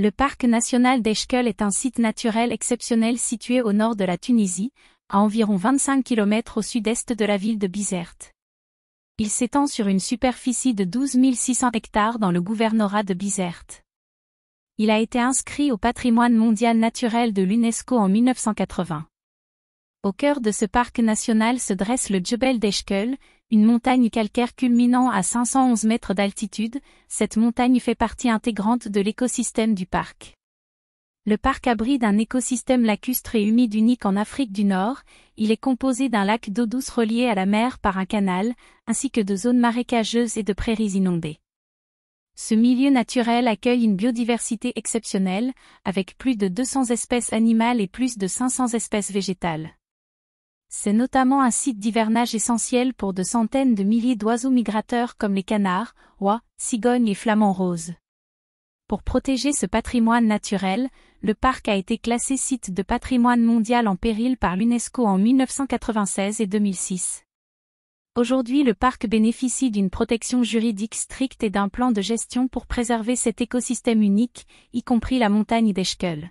Le parc national d'Eschkel est un site naturel exceptionnel situé au nord de la Tunisie, à environ 25 km au sud-est de la ville de Bizerte. Il s'étend sur une superficie de 12 600 hectares dans le gouvernorat de Bizerte. Il a été inscrit au patrimoine mondial naturel de l'UNESCO en 1980. Au cœur de ce parc national se dresse le Djebel d'Eschkel, une montagne calcaire culminant à 511 mètres d'altitude, cette montagne fait partie intégrante de l'écosystème du parc. Le parc abrite un écosystème lacustre et humide unique en Afrique du Nord, il est composé d'un lac d'eau douce relié à la mer par un canal, ainsi que de zones marécageuses et de prairies inondées. Ce milieu naturel accueille une biodiversité exceptionnelle, avec plus de 200 espèces animales et plus de 500 espèces végétales. C'est notamment un site d'hivernage essentiel pour de centaines de milliers d'oiseaux migrateurs comme les canards, oies, cigognes et flamants roses. Pour protéger ce patrimoine naturel, le parc a été classé site de patrimoine mondial en péril par l'UNESCO en 1996 et 2006. Aujourd'hui le parc bénéficie d'une protection juridique stricte et d'un plan de gestion pour préserver cet écosystème unique, y compris la montagne d'Eschkel.